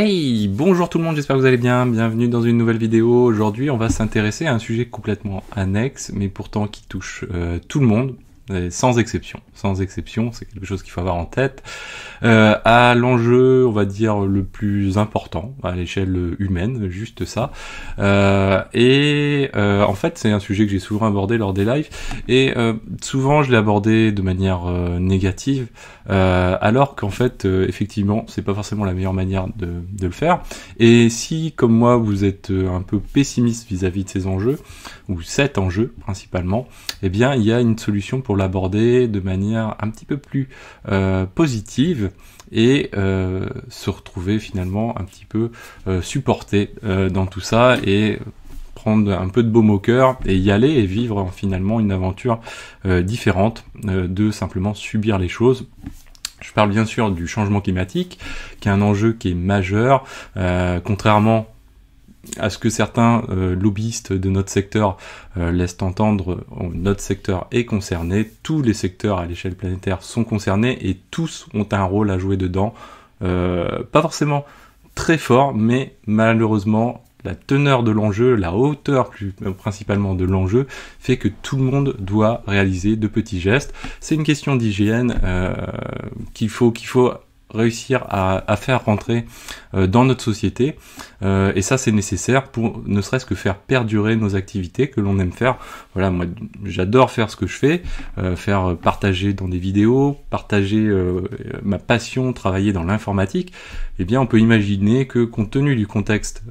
Hey, bonjour tout le monde, j'espère que vous allez bien, bienvenue dans une nouvelle vidéo. Aujourd'hui on va s'intéresser à un sujet complètement annexe mais pourtant qui touche euh, tout le monde sans exception. Sans exception, c'est quelque chose qu'il faut avoir en tête. Euh, à l'enjeu, on va dire, le plus important à l'échelle humaine, juste ça. Euh, et euh, en fait, c'est un sujet que j'ai souvent abordé lors des lives. Et souvent, je l'ai abordé de manière négative, alors qu'en fait, effectivement, c'est pas forcément la meilleure manière de, le faire. Et si, comme moi, vous êtes un peu pessimiste vis-à-vis de ces enjeux, ou cet enjeu principalement, eh bien, il y a une solution pour l'aborder de manière un petit peu plus euh, positive et euh, se retrouver finalement un petit peu euh, supporté dans tout ça et prendre un peu de baume au coeur et y aller et vivre finalement une aventure différente de simplement subir les choses je parle bien sûr du changement climatique, qui est un enjeu qui est majeur, contrairement à ce que certains euh, lobbyistes de notre secteur euh, laissent entendre, euh, notre secteur est concerné, tous les secteurs à l'échelle planétaire sont concernés et tous ont un rôle à jouer dedans. pas forcément très fort, mais malheureusement, la teneur de l'enjeu, la hauteur plus, principalement de l'enjeu, fait que tout le monde doit réaliser de petits gestes. C'est une question d'hygiène qu'il faut, qu'il faut réussir à, faire rentrer euh, dans notre société. Euh, et ça, c'est nécessaire pour ne serait-ce que faire perdurer nos activités que l'on aime faire. Voilà, moi, j'adore faire ce que je fais, euh, faire partager dans des vidéos, partager ma passion, travailler dans l'informatique. Eh bien, on peut imaginer que, compte tenu du contexte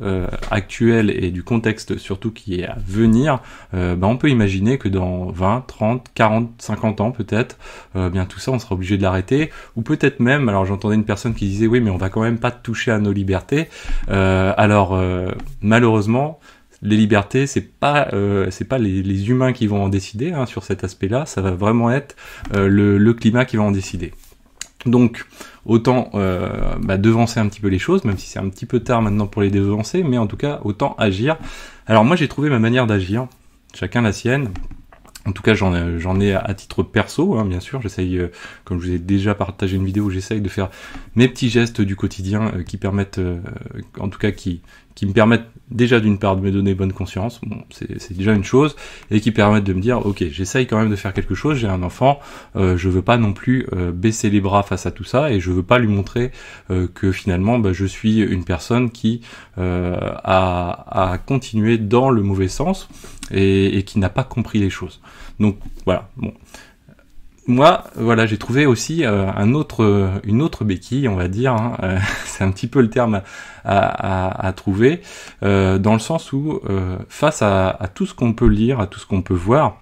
actuel et du contexte surtout qui est à venir, ben, on peut imaginer que dans 20, 30, 40, 50 ans peut-être, bien tout ça, on sera obligé de l'arrêter. Ou peut-être même, alors j'entends une personne qui disait oui, mais on va quand même pas toucher à nos libertés. Euh, alors euh, malheureusement, les libertés, c'est pas euh, c'est pas les, humains qui vont en décider hein, sur cet aspect-là, ça va vraiment être le, climat qui va en décider. Donc autant euh, bah, devancer un petit peu les choses, même si c'est un petit peu tard maintenant pour les devancer, mais en tout cas autant agir. Alors moi j'ai trouvé ma manière d'agir, chacun la sienne. En tout cas, j'en euh, ai à titre perso, hein, bien sûr. J'essaye, euh, comme je vous ai déjà partagé une vidéo, j'essaye de faire mes petits gestes du quotidien euh, qui permettent, en tout cas, qui, qui me permettent déjà d'une part de me donner bonne conscience, bon, c'est déjà une chose, et qui permettent de me dire, ok, j'essaye quand même de faire quelque chose, j'ai un enfant, euh, je veux pas non plus euh, baisser les bras face à tout ça, et je veux pas lui montrer euh, que finalement bah, je suis une personne qui a, continué dans le mauvais sens et, et qui n'a pas compris les choses. Donc voilà, bon moi, voilà, j'ai trouvé aussi euh, un autre, euh, une autre béquille, on va dire. Hein, euh, c'est un petit peu le terme à, trouver, dans le sens où face à, tout ce qu'on peut lire, à tout ce qu'on peut voir,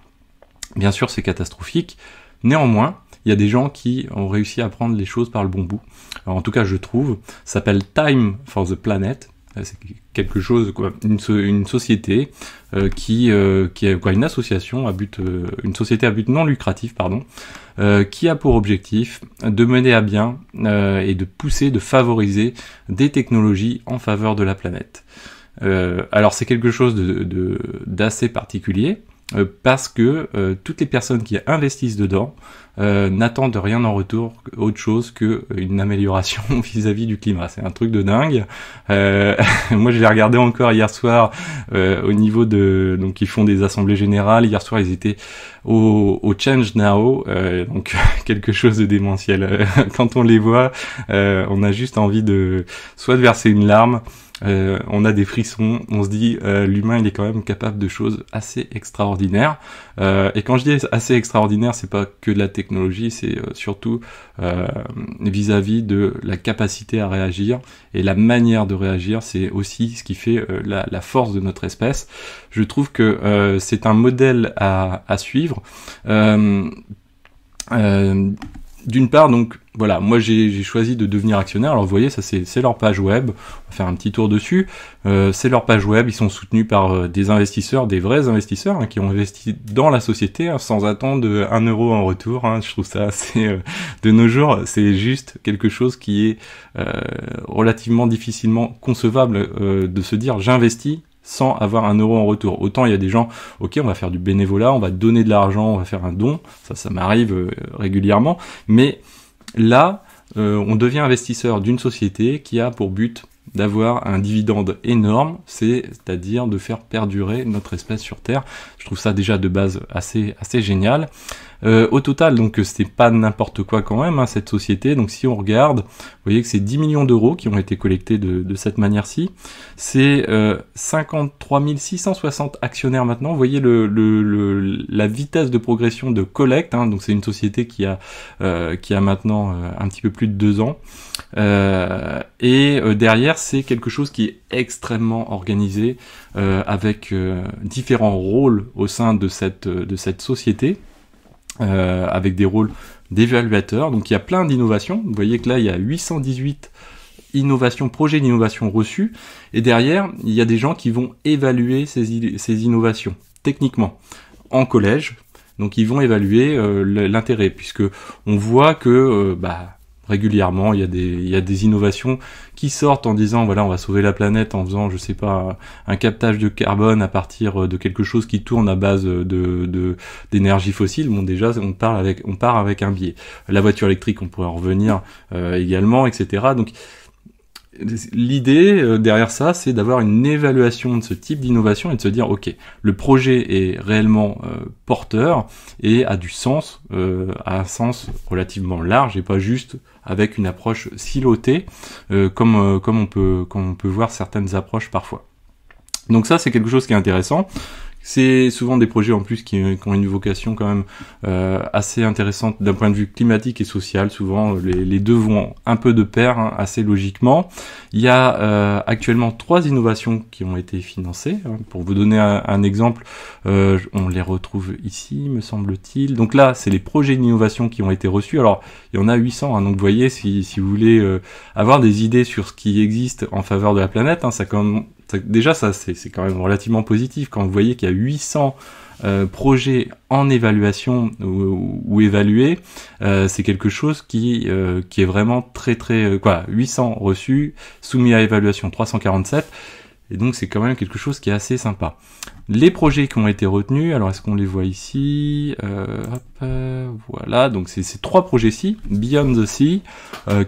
bien sûr, c'est catastrophique. Néanmoins, il y a des gens qui ont réussi à prendre les choses par le bon bout. en tout cas, je trouve. Ça s'appelle Time for the Planet. Euh, c'est quelque chose, quoi, une, société euh, qui, euh, qui est quoi, une association à but, une société à but non lucratif, pardon, qui a pour objectif de mener à bien et de pousser, de favoriser des technologies en faveur de la planète. alors c'est quelque chose de d'assez particulier euh, parce que euh, toutes les personnes qui investissent dedans euh, n'attendent rien en retour autre chose qu'une amélioration vis-à-vis du climat. C'est un truc de dingue. moi, je l'ai regardé encore hier soir au niveau de... Donc, ils font des assemblées générales. Hier soir, ils étaient au, au Change Now. donc, quelque chose de démentiel. Quand on les voit, on a juste envie de soit de verser une larme, euh, on a des frissons, on se dit euh, l'humain il est quand même capable de choses assez extraordinaires. Euh, et quand je dis assez extraordinaire, c'est pas que de la technologie, c'est surtout vis-à-vis de la capacité à réagir et la manière de réagir, c'est aussi ce qui fait la, force de notre espèce. Je trouve que c'est un modèle à, suivre d'une part, donc voilà, moi j'ai choisi de devenir actionnaire. Alors vous voyez, ça c'est leur page web. On va faire un petit tour dessus. Euh, c'est leur page web. Ils sont soutenus par euh, des investisseurs, des vrais investisseurs hein, qui ont investi dans la société hein, sans attendre un euro en retour. Hein. Je trouve ça assez euh, de nos jours, c'est juste quelque chose qui est relativement difficilement concevable de se dire j'investis sans avoir un euro en retour. Autant il y a des gens, ok, on va faire du bénévolat, on va donner de l'argent, on va faire un don, ça, ça m'arrive euh, régulièrement, mais là, euh, on devient investisseur d'une société qui a pour but d'avoir un dividende énorme, c'est-à-dire de faire perdurer notre espèce sur Terre. Je trouve ça déjà de base assez, assez génial. Euh, au total, donc euh, c'est pas n'importe quoi quand même, hein, cette société. Donc si on regarde, vous voyez que c'est 10 millions d'euros qui ont été collectés de, cette manière-ci. C'est 53 euh, 660 actionnaires maintenant. Vous voyez la vitesse de progression de Collect. Hein. donc c'est une société qui a, maintenant un petit peu plus de deux ans. et derrière, c'est quelque chose qui est extrêmement organisé avec différents rôles au sein de cette société. Euh, avec des rôles d'évaluateurs. Donc il y a plein d'innovations. Vous voyez que là, il y a 818 innovations, projets d'innovation reçus. Et derrière, il y a des gens qui vont évaluer ces, innovations, techniquement, en collège. Donc ils vont évaluer euh, l'intérêt, puisque on voit que euh, bah, régulièrement. Il y, a des, il y des innovations qui sortent en disant voilà on va sauver la planète en faisant je sais pas un captage de carbone à partir euh, de quelque chose qui tourne à base de d'énergie fossile. Bon déjà on parle avec on part avec un biais. La voiture électrique on pourrait en revenir euh, également etc. Donc l'idée euh, derrière ça, c'est d'avoir une évaluation de ce type d'innovation et de se dire, OK, le projet est réellement euh, porteur et a du sens, euh, a un sens relativement large et pas juste avec une approche silotée, comme, comme, on peut, comme on peut voir certaines approches parfois. Donc ça, c'est quelque chose qui est intéressant, c'est souvent des projets en plus qui, ont une vocation quand même euh, assez intéressante d'un point de vue climatique et social. Souvent, les, deux vont un peu de pair, hein, assez logiquement. Il y a euh, actuellement trois innovations qui ont été financées. Hein. Pour vous donner un, exemple, euh, on les retrouve ici, me semble-t-il. Donc là, c'est les projets d'innovation qui ont été reçus. Alors, il y en a 800, hein. donc vous voyez, si, si vous voulez avoir des idées sur ce qui existe en faveur de la planète, ça commence déjà ça c'est quand même relativement positif quand vous voyez qu'il y a 800 euh, projets en évaluation ou, évalués, euh, c'est quelque chose qui, euh, qui est vraiment très très... quoi, 800 reçus, soumis à évaluation 347. Et donc c'est quand même quelque chose qui est assez sympa. Les projets qui ont été retenus, alors est-ce qu'on les voit ici Voilà, donc c'est ces trois projets-ci, Beyond the Sea,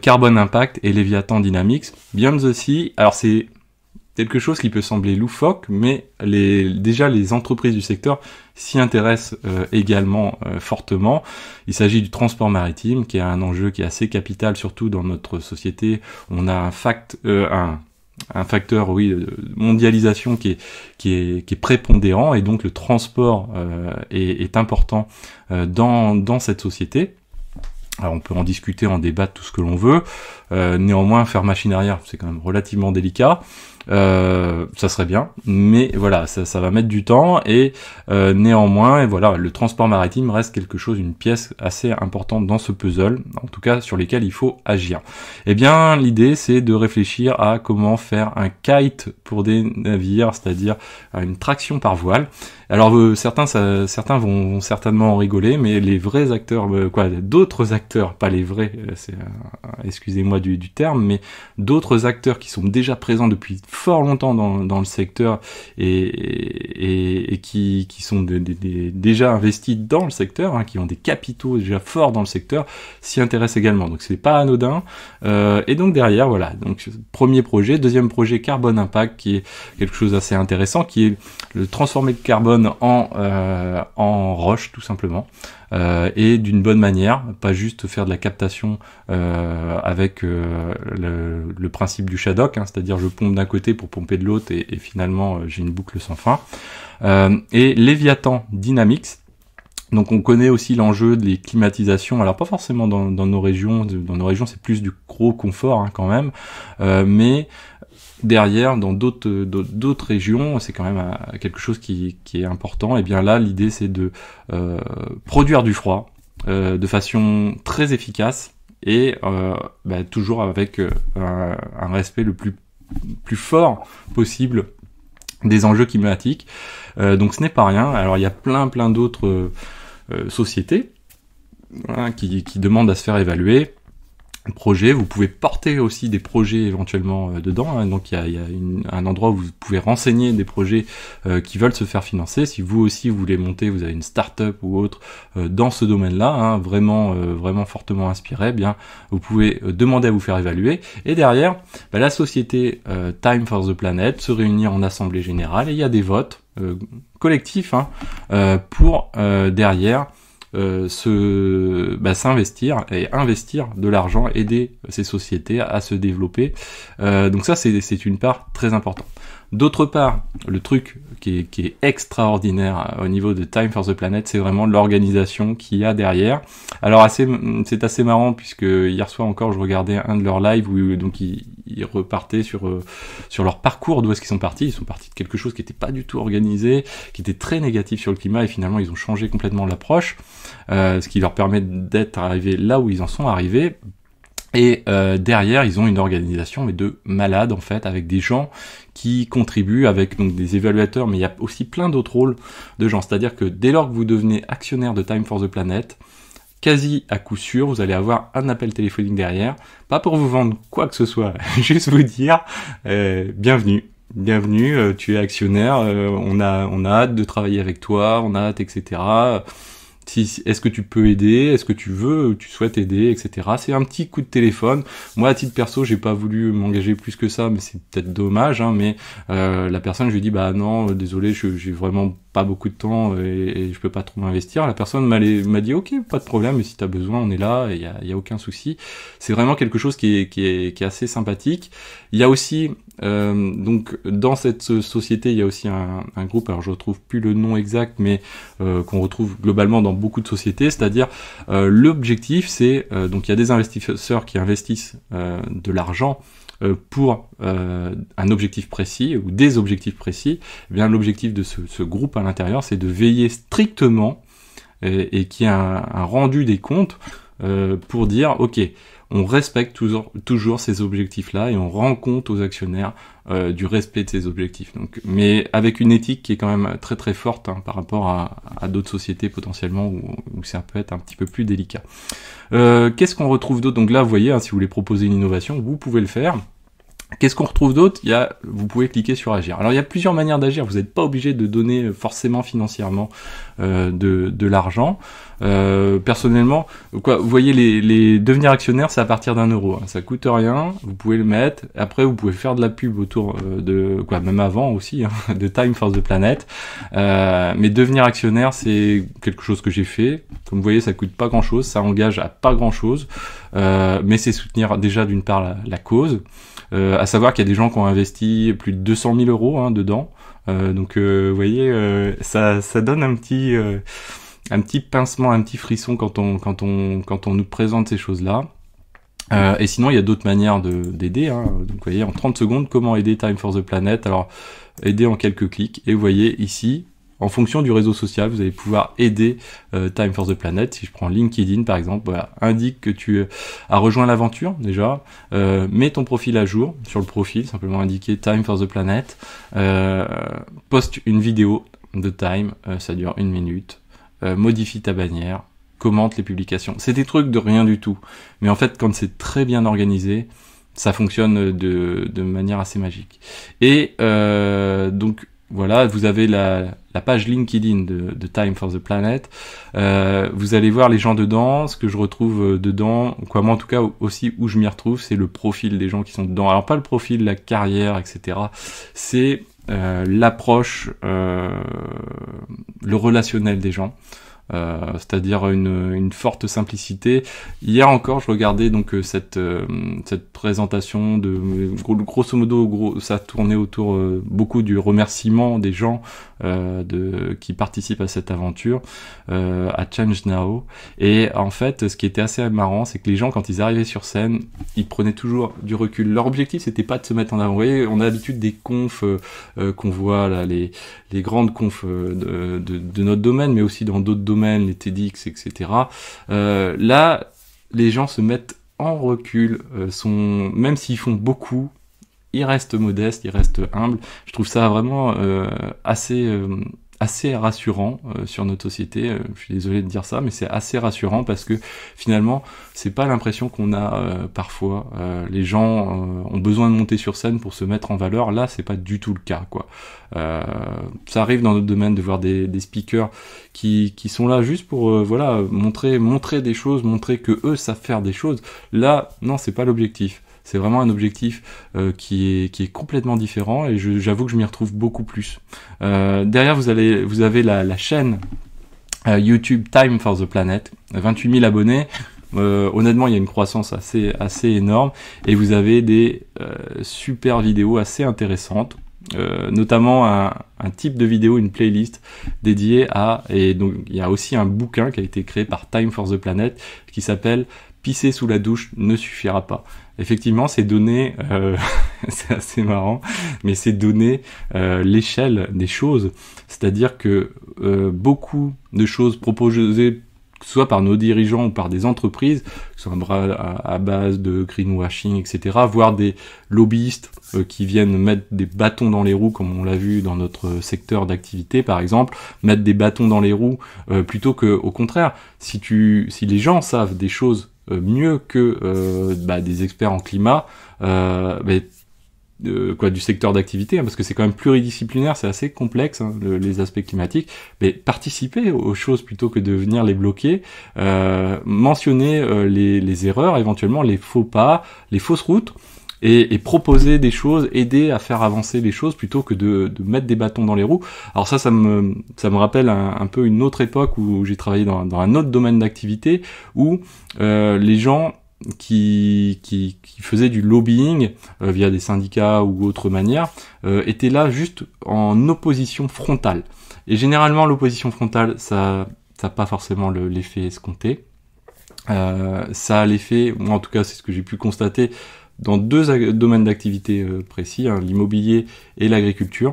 Carbon Impact et Leviathan Dynamics. Beyond the Sea, alors c'est quelque chose qui peut sembler loufoque, mais les, déjà les entreprises du secteur s'y intéressent euh, également euh, fortement. Il s'agit du transport maritime, qui est un enjeu qui est assez capital, surtout dans notre société. On a un euh, facteur oui de mondialisation qui est, qui est prépondérant et donc le transport est, important dans cette société alors on peut en discuter, en débattre tout ce que l'on veut. néanmoins, faire machine arrière, c'est quand même relativement délicat. Euh, ça serait bien, mais voilà, ça, va mettre du temps et euh, néanmoins, et voilà, le transport maritime reste quelque chose, une pièce assez importante dans ce puzzle, en tout cas sur lesquels il faut agir. Eh bien, l'idée c'est de réfléchir à comment faire un kite pour des navires, c'est-à-dire une traction par voile. Alors euh, certains, certains vont, certainement rigoler, mais les vrais acteurs, quoi, d'autres acteurs, pas les vrais, excusez-moi du, du, terme, mais d'autres acteurs qui sont déjà présents depuis fort longtemps dans, le secteur et, qui, sont déjà investis dans le secteur, hein, qui ont des capitaux déjà forts dans le secteur, s'y intéressent également. Donc c'est pas anodin. Euh, et donc derrière, voilà. Donc premier projet, deuxième projet Carbone Impact, qui est quelque chose d'assez intéressant, qui est le transformer le carbone en, euh, en roche tout simplement. Euh, et d'une bonne manière, pas juste faire de la captation euh, avec euh, le, le, principe du Shadock, hein, c'est-à-dire je pompe d'un côté pour pomper de l'autre et, finalement j'ai une boucle sans fin. et Leviathan Dynamics, donc on connaît aussi l'enjeu des climatisations, alors pas forcément dans, dans nos régions, dans nos régions c'est plus du gros confort hein, quand même, euh, mais derrière dans d'autres d'autres régions c'est quand même euh, quelque chose qui, est important et eh bien là l'idée c'est de euh, produire du froid euh, de façon très efficace et bah, toujours avec un, respect le plus plus fort possible des enjeux climatiques donc ce n'est pas rien alors il y a plein plein d'autres sociétés hein, qui, qui demandent à se faire évaluer projet. Vous pouvez porter aussi des projets éventuellement euh, dedans. Hein. Donc il y a, un endroit où vous pouvez renseigner des projets euh, qui veulent se faire financer. Si vous aussi vous voulez monter, vous avez une start-up ou autre euh, dans ce domaine-là, hein, vraiment vraiment fortement inspiré, eh bien vous pouvez demander à vous faire évaluer. Et derrière, bah, la société Time for the Planet se réunir en assemblée générale et il y a des votes collectifs hein, pour derrière euh, se bah, s'investir et investir de l'argent, aider ces sociétés à, se développer. Euh, donc ça, c'est une part très importante. D'autre part, le truc qui est, extraordinaire euh, au niveau de Time for the Planet, c'est vraiment l'organisation qu'il y a derrière. Alors assez, c'est assez marrant puisque hier soir encore, je regardais un de leurs lives où donc ils, repartaient sur euh, sur leur parcours d'où est-ce qu'ils sont partis. Ils sont partis de quelque chose qui n'était pas du tout organisé, qui était très négatif sur le climat et finalement ils ont changé complètement l'approche, euh, ce qui leur permet d'être arrivés là où ils en sont arrivés et derrière, ils ont une organisation mais de malades en fait, avec des gens qui contribuent avec donc des évaluateurs, mais il y a aussi plein d'autres rôles de gens. C'est-à-dire que dès lors que vous devenez actionnaire de Time for the Planet, quasi à coup sûr, vous allez avoir un appel téléphonique derrière, pas pour vous vendre quoi que ce soit, juste vous dire euh, bienvenue. Bienvenue, euh, tu es actionnaire, euh, on, a, on a hâte de travailler avec toi, on a hâte, etc est-ce que tu peux aider, est-ce que tu veux, tu souhaites aider, etc. C'est un petit coup de téléphone. Moi, à titre perso, j'ai pas voulu m'engager plus que ça, mais c'est peut-être dommage. Hein, mais euh, la personne, je lui dis, bah non, euh, désolé, j'ai vraiment pas beaucoup de temps et, et je peux pas trop m'investir. La personne m'a dit ok, pas de problème, si tu as besoin, on est là, il n'y a, y a, aucun souci. C'est vraiment quelque chose qui est, qui est, qui est assez sympathique. Il y a aussi, euh, donc dans cette société, il y a aussi un, un, groupe, alors je retrouve plus le nom exact, mais euh, qu'on retrouve globalement dans beaucoup de sociétés, c'est-à-dire euh, l'objectif c'est, euh, donc il y a des investisseurs qui investissent euh, de l'argent euh, pour euh, un objectif précis ou des objectifs précis, eh bien l'objectif de ce, groupe à l'intérieur, c'est de veiller strictement et, qui qu'il y ait un rendu des comptes euh, pour dire, ok, on respecte toujours, toujours ces objectifs-là et on rend compte aux actionnaires euh, du respect de ces objectifs. Donc, mais avec une éthique qui est quand même très très forte hein, par rapport à, d'autres sociétés potentiellement où, où, ça peut être un petit peu plus délicat. Euh, qu'est-ce qu'on retrouve d'autre Donc là, vous voyez, hein, si vous voulez proposer une innovation, vous pouvez le faire. Qu'est-ce qu'on retrouve d'autre Il y a, vous pouvez cliquer sur agir. Alors il y a plusieurs manières d'agir. Vous n'êtes pas obligé de donner forcément financièrement euh, de, l'argent. Euh, personnellement, quoi, vous voyez les, devenir actionnaire, c'est à partir d'un euro. Hein. Ça coûte rien. Vous pouvez le mettre. Après, vous pouvez faire de la pub autour euh, de quoi, même avant aussi, hein, de Time Force the Planet. mais devenir actionnaire, c'est quelque chose que j'ai fait. Comme vous voyez, ça coûte pas grand-chose. Ça engage à pas grand-chose. Euh, mais c'est soutenir déjà d'une part la, cause, euh, à savoir qu'il y a des gens qui ont investi plus de 200 000 euros hein, dedans, euh, donc vous voyez, ça, ça donne un petit un petit pincement, un petit frisson quand on, quand on, quand on nous présente ces choses-là. et sinon, il y a d'autres manières d'aider. Hein. Donc, vous voyez, en 30 secondes, comment aider Time for the Planet Alors, aider en quelques clics. Et vous voyez ici, en fonction du réseau social, vous allez pouvoir aider euh, Time for the Planet. Si je prends LinkedIn par exemple, voilà, indique que tu euh, as rejoint l'aventure déjà, euh, mets ton profil à jour sur le profil, simplement indiquer Time for the Planet, euh, poste une vidéo de Time, euh, ça dure une minute, modifie ta bannière, commente les publications. C'est des trucs de rien du tout, mais en fait quand c'est très bien organisé, ça fonctionne de, de manière assez magique. Et donc voilà, vous avez la, page LinkedIn de, Time for the Planet. Euh, vous allez voir les gens dedans, ce que je retrouve euh, dedans, quoi moi en tout cas aussi où je m'y retrouve, c'est le profil des gens qui sont dedans. Alors pas le profil, la carrière, etc. C'est euh, l'approche, le relationnel des gens. Euh, c'est-à-dire une, forte simplicité. Hier encore, je regardais donc euh, cette, euh, cette présentation de grosso modo, ça tournait autour beaucoup du remerciement des gens de, qui participent à cette aventure à Change Now. Et en fait, ce qui était assez marrant, c'est que les gens, quand ils arrivaient sur scène, ils prenaient toujours du recul. Leur objectif, c'était pas de se mettre en avant. Vous voyez, on a l'habitude des confs qu'on voit là, les, les grandes confs de, de notre domaine, mais aussi dans d'autres domaines les TEDx, etc. Euh, là, les gens se mettent en recul, euh, sont, même s'ils font beaucoup, ils restent modestes, ils restent humbles. Je trouve ça vraiment euh, assez assez rassurant euh, sur notre société. Euh, je suis désolé de dire ça, mais c'est assez rassurant parce que finalement, c'est pas l'impression qu'on a euh, parfois. les gens ont besoin de monter sur scène pour se mettre en valeur. Là, c'est pas du tout le cas, quoi. ça arrive dans notre domaine de voir des, des speakers qui, qui, sont là juste pour voilà montrer montrer des choses, montrer que eux savent faire des choses. Là, non, c'est pas l'objectif. C'est vraiment un objectif euh, qui, est, qui est complètement différent et j'avoue que je m'y retrouve beaucoup plus. Euh, derrière, vous, vous avez la, chaîne euh, YouTube Time for the Planet, 28 000 abonnés. honnêtement, il y a une croissance assez, assez énorme et vous avez des super vidéos assez intéressantes. notamment un, un, type de vidéo, une playlist dédiée à, et donc il y a aussi un bouquin qui a été créé par Time for the Planet qui s'appelle sous la douche ne suffira pas. Effectivement, ces données, euh, c'est assez marrant, mais c'est données, euh, l'échelle des choses, c'est-à-dire que euh, beaucoup de choses proposées soit par nos dirigeants ou par des entreprises, que un soit à, base de greenwashing, etc., voire des lobbyistes qui viennent mettre des bâtons dans les roues, comme on l'a vu dans notre secteur d'activité, par exemple, mettre des bâtons dans les roues, plutôt que, au contraire, si tu, si les gens savent des choses euh, mieux que euh, bah, des experts en climat, euh, quoi du secteur d'activité hein, parce que c'est quand même pluridisciplinaire c'est assez complexe hein, les aspects climatiques mais participer aux choses plutôt que de venir les bloquer mentionner les, les, erreurs éventuellement les faux pas les fausses routes et, et, proposer des choses, aider à faire avancer les choses plutôt que de, de, mettre des bâtons dans les roues. Alors ça, ça me, ça me rappelle un, peu une autre époque où j'ai travaillé dans, dans, un autre domaine d'activité où euh, les gens qui, qui, qui faisaient du lobbying euh, via des syndicats ou autre manière euh, étaient là juste en opposition frontale. Et généralement, l'opposition frontale, ça n'a pas forcément l'effet escompté. Euh, ça a l'effet, moi en tout cas c'est ce que j'ai pu constater, dans deux domaines d'activité euh, précis, hein, l'immobilier et l'agriculture.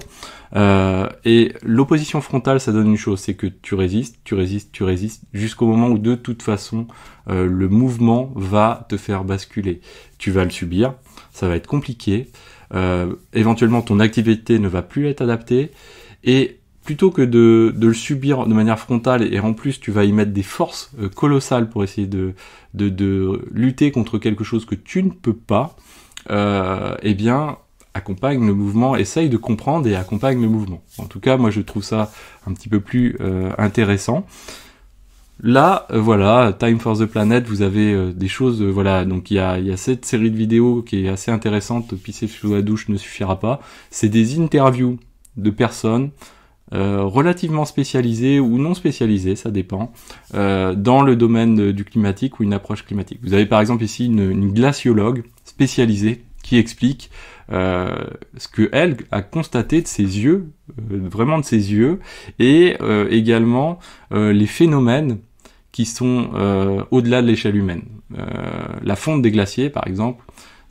Euh, et l'opposition frontale, ça donne une chose, c'est que tu résistes, tu résistes, tu résistes, jusqu'au moment où de toute façon, euh, le mouvement va te faire basculer. Tu vas le subir, ça va être compliqué, éventuellement ton activité ne va plus être adaptée, et plutôt que de, le subir de manière frontale et en plus tu vas y mettre des forces euh, colossales pour essayer de, lutter contre quelque chose que tu ne peux pas, euh, eh bien accompagne le mouvement, essaye de comprendre et accompagne le mouvement. En tout cas, moi je trouve ça un petit peu plus euh, intéressant. Là, voilà, Time for the Planet, vous avez des choses, voilà, donc il y a, y a, cette série de vidéos qui est assez intéressante, pisser sous la douche ne suffira pas, c'est des interviews de personnes euh, relativement spécialisée ou non spécialisée ça dépend, euh, dans le domaine du climatique ou une approche climatique. Vous avez par exemple ici une, glaciologue spécialisée qui explique euh, ce que elle a constaté de ses yeux, vraiment de ses yeux, et également les phénomènes qui sont au-delà de l'échelle humaine. la fonte des glaciers, par exemple,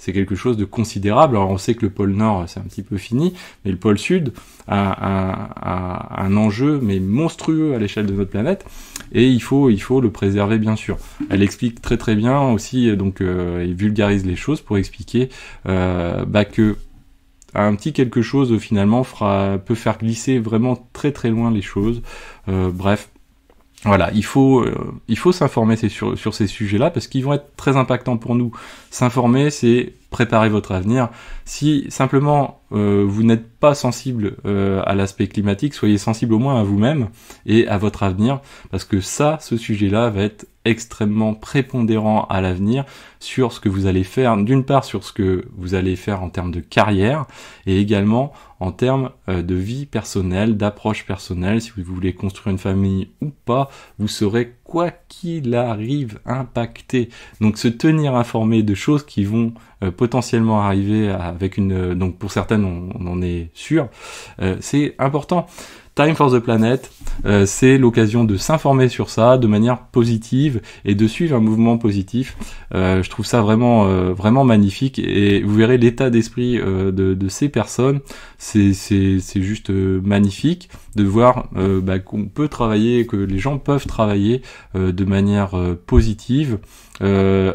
c'est quelque chose de considérable. Alors on sait que le pôle Nord, c'est un petit peu fini, mais le pôle Sud a, un enjeu mais monstrueux à l'échelle de notre planète, et il faut, il faut le préserver bien sûr. Elle explique très très bien aussi, donc euh, elle vulgarise les choses pour expliquer euh, bah, que un petit quelque chose finalement fera, peut faire glisser vraiment très très loin les choses. Euh, bref, voilà, il faut, euh, il faut s'informer sur, sur ces sujets-là parce qu'ils vont être très impactants pour nous. S'informer, c'est préparer votre avenir. Si simplement euh, vous n'êtes pas sensible euh, à l'aspect climatique, soyez sensible au moins à vous-même et à votre avenir parce que ça, ce sujet-là va être extrêmement prépondérant à l'avenir sur ce que vous allez faire, d'une part sur ce que vous allez faire en termes de carrière et également en termes euh, de vie personnelle, d'approche personnelle, si vous voulez construire une famille ou pas, vous serez quoi qu'il arrive impacté. Donc se tenir informé de choses qui vont euh, potentiellement arriver avec une... Euh, donc pour certaines on, en est sûr, c'est important. Time for the Planet, euh, c'est l'occasion de s'informer sur ça de manière positive et de suivre un mouvement positif. Euh, je trouve ça vraiment, euh, vraiment magnifique et vous verrez l'état d'esprit de, ces personnes. C'est juste magnifique de voir bah, qu'on peut travailler, que les gens peuvent travailler de manière positive en,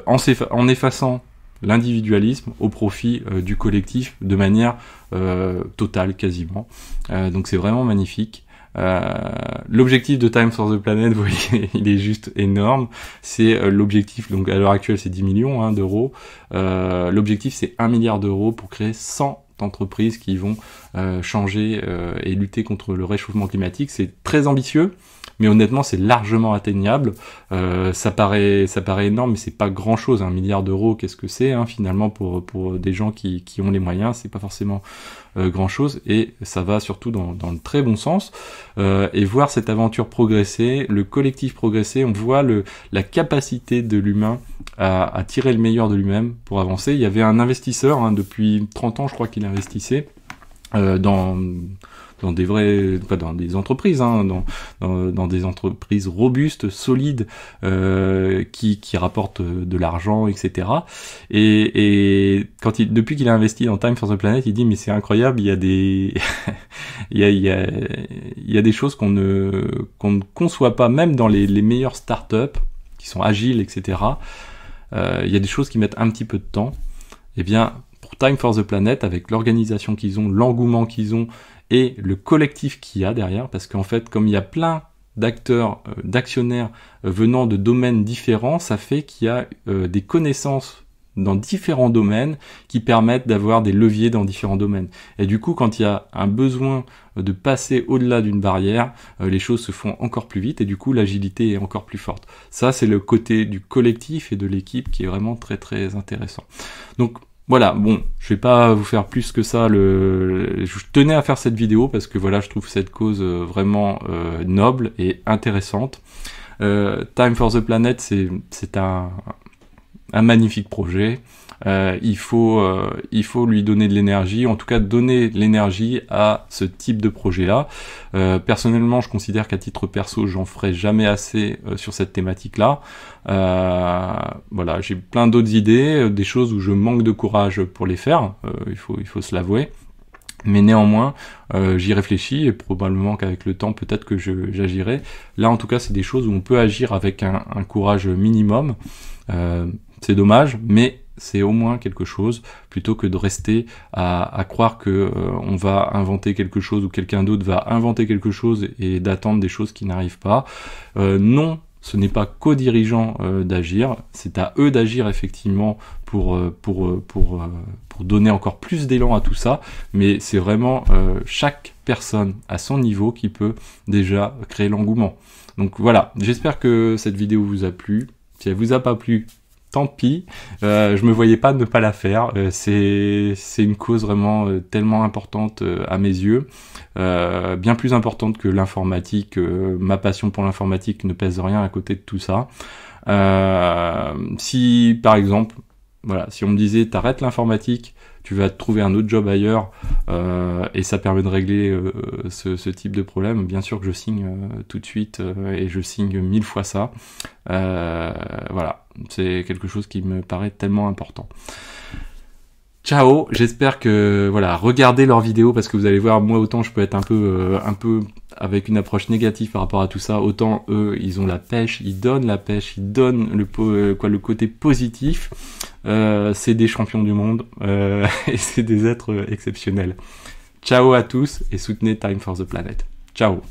en effaçant l'individualisme au profit euh, du collectif de manière euh, totale quasiment. Euh, donc c'est vraiment magnifique. l'objectif de Time for the Planet, vous voyez, il est juste énorme. C'est l'objectif, donc à l'heure actuelle c'est 10 millions hein, d'euros. l'objectif c'est 1 milliard d'euros pour créer 100 entreprises qui vont euh, changer euh, et lutter contre le réchauffement climatique. C'est très ambitieux, mais honnêtement, c'est largement atteignable. Euh, ça paraît, ça paraît énorme, mais c'est pas grand-chose. Un milliard d'euros, qu'est-ce que c'est hein, finalement pour pour des gens qui, qui ont les moyens C'est pas forcément euh, grand-chose, et ça va surtout dans, le très bon sens. Euh, et voir cette aventure progresser, le collectif progresser, on voit le, la capacité de l'humain à, tirer le meilleur de lui-même pour avancer. Il y avait un investisseur, hein, depuis 30 ans je crois qu'il investissait, euh, dans dans des vrais enfin, dans des entreprises, hein, dans, dans, dans, des entreprises robustes, solides, euh, qui, qui rapportent de l'argent, etc. Et, et quand il, depuis qu'il a investi dans Time for the Planet, il dit mais c'est incroyable, il y a des, il, y a, il, y a, des choses qu'on ne qu'on ne conçoit pas, même dans les, les meilleures startups qui sont agiles, etc. Euh, il y a des choses qui mettent un petit peu de temps. Eh bien, pour Time for the Planet, avec l'organisation qu'ils ont, l'engouement qu'ils ont et le collectif qu'il y a derrière, parce qu'en fait, comme il y a plein d'acteurs, euh, d'actionnaires euh, venant de domaines différents, ça fait qu'il y a euh, des connaissances dans différents domaines qui permettent d'avoir des leviers dans différents domaines. Et du coup, quand il y a un besoin de passer au-delà d'une barrière, les choses se font encore plus vite et du coup, l'agilité est encore plus forte. Ça, c'est le côté du collectif et de l'équipe qui est vraiment très très intéressant. Donc, voilà, bon, je vais pas vous faire plus que ça. Le... Je tenais à faire cette vidéo parce que voilà, je trouve cette cause euh, vraiment euh, noble et intéressante. Euh, Time for the Planet, c'est un, un magnifique projet. Euh, il, faut, euh, il faut lui donner de l'énergie, en tout cas donner l'énergie à ce type de projet-là. Euh, personnellement, je considère qu'à titre perso, j'en ferai jamais assez sur cette thématique-là. voilà, j'ai plein d'autres idées, des choses où je manque de courage pour les faire, il, faut, il faut se l'avouer. Mais néanmoins, j'y réfléchis et probablement qu'avec le temps, peut-être que j'agirai. Là, en tout cas, c'est des choses où on peut agir avec un, courage minimum. c'est dommage, mais c'est au moins quelque chose, plutôt que de rester à, croire que euh, on va inventer quelque chose ou quelqu'un d'autre va inventer quelque chose et d'attendre des choses qui n'arrivent pas. Euh, non, ce n'est pas qu'aux dirigeants euh, d'agir, c'est à eux d'agir effectivement pour, pour, pour, pour donner encore plus d'élan à tout ça, mais c'est vraiment chaque personne à son niveau qui peut déjà créer l'engouement. Donc voilà, j'espère que cette vidéo vous a plu. Si elle vous a pas plu, tant pis. Euh, je me voyais pas ne pas la faire. Euh, c'est une cause vraiment euh, tellement importante euh, à mes yeux, euh, bien plus importante que l'informatique. ma passion pour l'informatique ne pèse rien à côté de tout ça. si par exemple voilà, si on me disait t'arrêtes l'informatique, tu vas trouver un autre job ailleurs euh, et ça permet de régler euh, ce, type de problème, bien sûr que je signe euh, tout de suite et je signe mille fois ça. voilà, c'est quelque chose qui me paraît tellement important. Ciao, j'espère que voilà, regardez leurs vidéos parce que vous allez voir, moi autant je peux être un peu, un peu avec une approche négative par rapport à tout ça, autant eux ils ont la pêche, ils donnent la pêche, ils donnent le, quoi, le côté positif. Euh, c'est des champions du monde euh, et c'est des êtres exceptionnels. Ciao à tous et soutenez Time for the Planet. Ciao